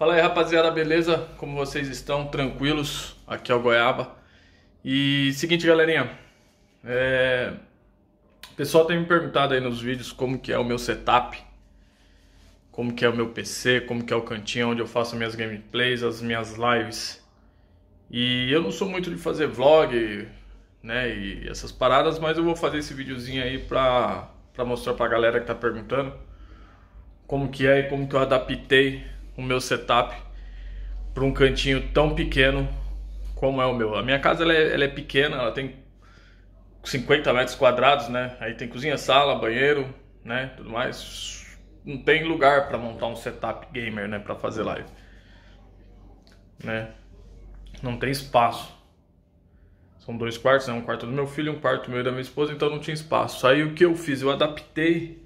Fala aí rapaziada, beleza? Como vocês estão? Tranquilos? Aqui é o Goiaba. E seguinte galerinha, é... o pessoal tem me perguntado aí nos vídeos como que é o meu setup, como que é o meu PC, como que é o cantinho onde eu faço minhas gameplays, as minhas lives. E eu não sou muito de fazer vlog, né, e essas paradas, mas eu vou fazer esse videozinho aí pra, pra mostrar pra galera que tá perguntando como que é e como que eu adaptei o meu setup para um cantinho tão pequeno como é o meu. A minha casa ela é, ela é pequena, ela tem 50 metros quadrados, né? Aí tem cozinha, sala, banheiro, né? Tudo mais. Não tem lugar para montar um setup gamer, né? Para fazer live, né? Não tem espaço. São dois quartos, né? Um quarto do meu filho, um quarto meu e da minha esposa, então não tinha espaço. Aí o que eu fiz? Eu adaptei,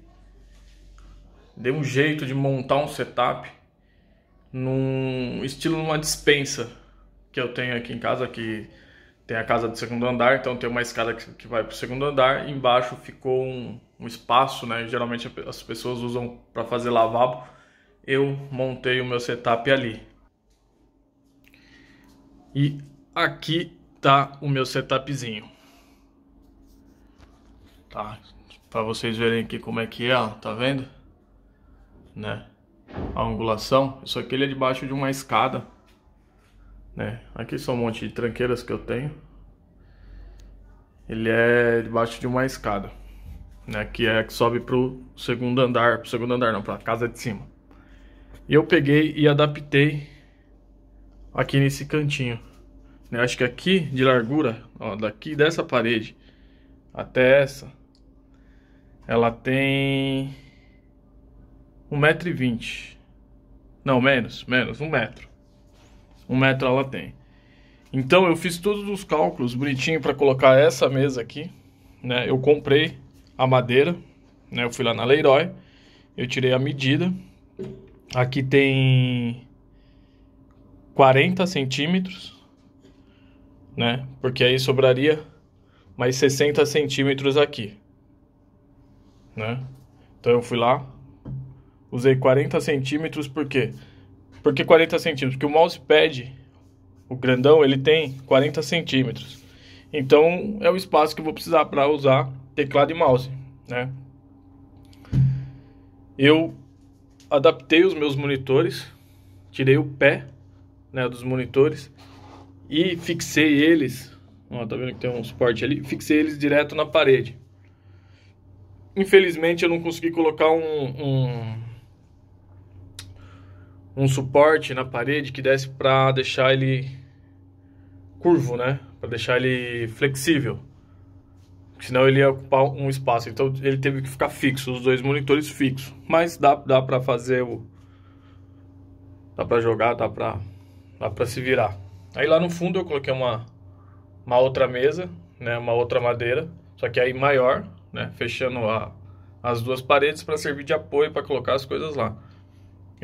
dei um jeito de montar um setup num estilo numa dispensa que eu tenho aqui em casa, que tem a casa do segundo andar, então tem uma escada que, que vai para o segundo andar, embaixo ficou um, um espaço, né? Geralmente as pessoas usam para fazer lavabo. Eu montei o meu setup ali. E aqui tá o meu setupzinho. Tá? Para vocês verem aqui como é que é, ó, tá vendo? Né? a angulação. Isso aqui ele é debaixo de uma escada. Né? Aqui são um monte de tranqueiras que eu tenho. Ele é debaixo de uma escada. Né? Que é que sobe pro segundo andar. Pro segundo andar não, pra casa de cima. E eu peguei e adaptei aqui nesse cantinho. Né? Acho que aqui de largura, ó, daqui dessa parede até essa, ela tem 1,20m. Não, menos, menos, um metro. Um metro ela tem. Então eu fiz todos os cálculos bonitinho para colocar essa mesa aqui, né? Eu comprei a madeira, né? Eu fui lá na Leirói, eu tirei a medida. Aqui tem 40 centímetros, né? Porque aí sobraria mais 60 centímetros aqui, né? Então eu fui lá, Usei 40 centímetros, por quê? Porque 40 centímetros? Porque o mousepad, o grandão, ele tem 40 centímetros. Então, é o espaço que eu vou precisar para usar teclado e mouse, né? Eu adaptei os meus monitores, tirei o pé né, dos monitores e fixei eles. Ó, tá vendo que tem um suporte ali? Fixei eles direto na parede. Infelizmente eu não consegui colocar um, um um suporte na parede que desse para deixar ele curvo, né? Para deixar ele flexível. Senão ele ia ocupar um espaço. Então ele teve que ficar fixo, os dois monitores fixos. Mas dá, dá para fazer o. Dá para jogar, dá para dá pra se virar. Aí lá no fundo eu coloquei uma, uma outra mesa, né? Uma outra madeira. Só que aí maior, né? Fechando a, as duas paredes para servir de apoio para colocar as coisas lá.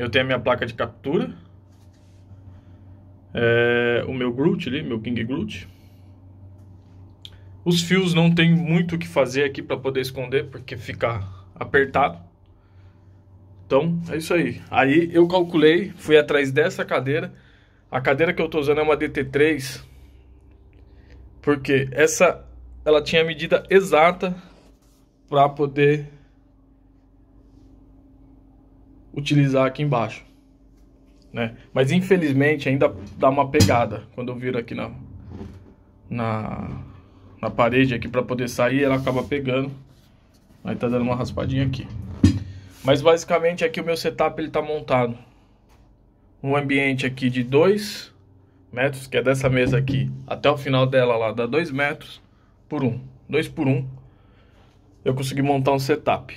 Eu tenho a minha placa de captura. É, o meu Groot ali, meu King Groot. Os fios não tem muito o que fazer aqui para poder esconder, porque fica apertado. Então, é isso aí. Aí eu calculei, fui atrás dessa cadeira. A cadeira que eu estou usando é uma DT3, porque essa ela tinha a medida exata para poder utilizar aqui embaixo. Né? Mas infelizmente ainda dá uma pegada quando eu viro aqui na, na, na parede aqui para poder sair, ela acaba pegando. Aí tá dando uma raspadinha aqui. Mas basicamente aqui o meu setup ele tá montado. Um ambiente aqui de 2 metros, que é dessa mesa aqui até o final dela lá, dá 2 metros por 1. Um. 2 por 1 um, eu consegui montar um setup.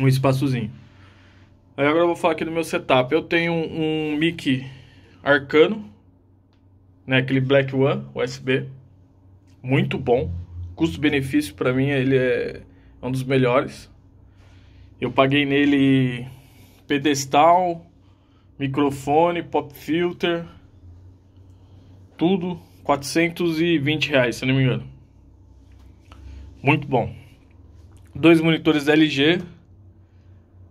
Um espaçozinho. Aí agora eu vou falar aqui do meu setup. Eu tenho um, um mic arcano, né, aquele Black One USB, muito bom. Custo-benefício para mim ele é, é um dos melhores. Eu paguei nele pedestal, microfone, pop filter, tudo 420 reais, se não me engano. Muito bom. Dois monitores LG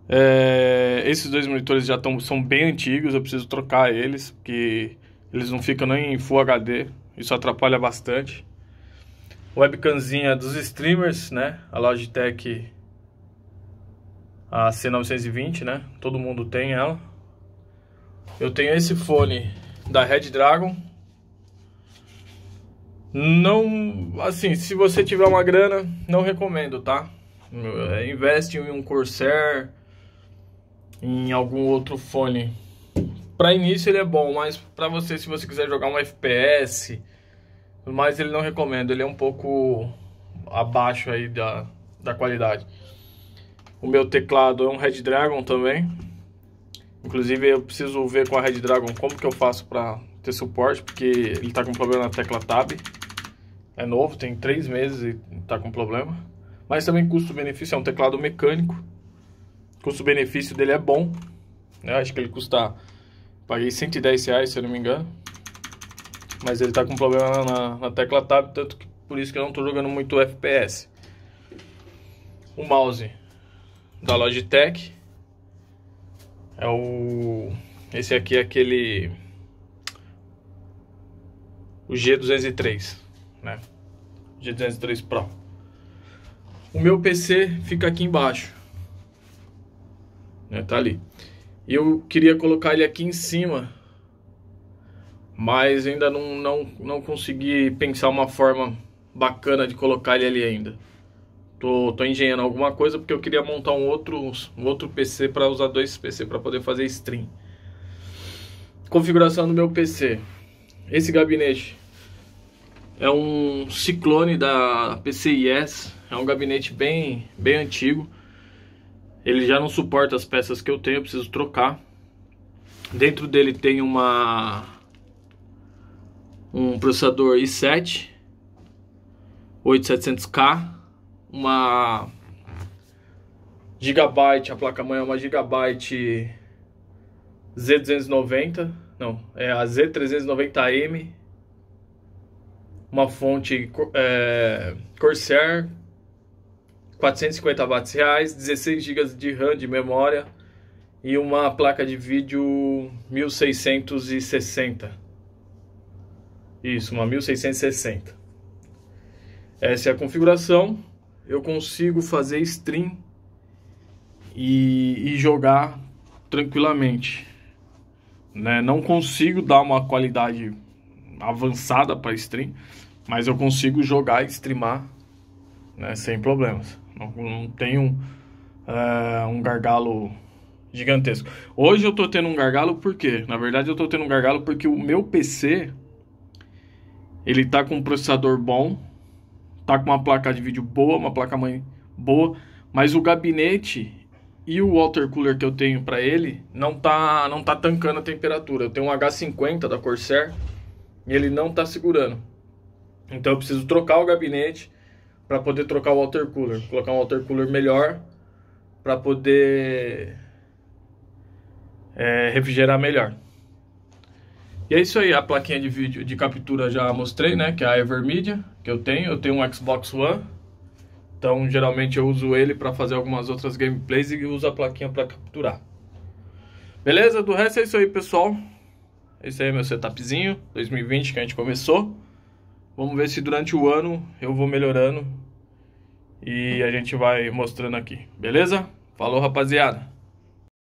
é, esses dois monitores já tão, são bem antigos, eu preciso trocar eles, porque eles não ficam nem em Full HD, isso atrapalha bastante. Webcamzinha dos streamers, né? A Logitech a C920, né? Todo mundo tem ela. Eu tenho esse fone da Red Dragon. Não, assim, se você tiver uma grana, não recomendo, tá? Investe em um Corsair, em algum outro fone. Para início ele é bom, mas para você se você quiser jogar um FPS, mas ele não recomendo, ele é um pouco abaixo aí da, da qualidade. O meu teclado é um Red Dragon também. Inclusive eu preciso ver com a Red Dragon como que eu faço para ter suporte, porque ele tá com problema na tecla Tab. É novo, tem três meses e tá com problema. Mas também custo-benefício é um teclado mecânico custo-benefício dele é bom. Né? Acho que ele custa. Paguei 110 reais, se eu não me engano. Mas ele tá com problema na, na tecla tab, tanto que por isso que eu não tô jogando muito FPS. O mouse da Logitech é o. Esse aqui é aquele. O G203, né? G203 Pro. O meu PC fica aqui embaixo. Né? Tá ali. E eu queria colocar ele aqui em cima, mas ainda não, não, não consegui pensar uma forma bacana de colocar ele ali ainda. Tô, tô engenhando alguma coisa porque eu queria montar um outro, um outro PC para usar dois PC para poder fazer stream. Configuração do meu PC. Esse gabinete é um Ciclone da PCIS, é um gabinete bem bem antigo. Ele já não suporta as peças que eu tenho, eu preciso trocar. Dentro dele tem uma um processador i7 8700K, uma Gigabyte, a placa-mãe é uma Gigabyte Z290, não, é a Z390M, uma fonte é, Corsair 450 watts reais, 16 GB de RAM de memória e uma placa de vídeo 1660. Isso, uma 1660. Essa é a configuração. Eu consigo fazer stream e, e jogar tranquilamente. Né? Não consigo dar uma qualidade avançada para stream, mas eu consigo jogar e streamar né? sem problemas. Não, não tenho uh, eh, um gargalo gigantesco. Hoje eu tô tendo um gargalo porque, na verdade, eu tô tendo um gargalo porque o meu PC ele tá com um processador bom, tá com uma placa de vídeo boa, uma placa mãe boa, mas o gabinete e o water cooler que eu tenho para ele não tá não tá tancando a temperatura. Eu tenho um H50 da Corsair e ele não tá segurando. Então eu preciso trocar o gabinete para poder trocar o water cooler, colocar um water cooler melhor para poder é, refrigerar melhor. E é isso aí, a plaquinha de vídeo de captura já mostrei, né? Que é a Evermedia que eu tenho. Eu tenho um Xbox One, então geralmente eu uso ele para fazer algumas outras gameplays e uso a plaquinha para capturar. Beleza? Do resto é isso aí, pessoal. Esse é aí é meu setupzinho 2020 que a gente começou. Vamos ver se durante o ano eu vou melhorando e a gente vai mostrando aqui, beleza? Falou, rapaziada!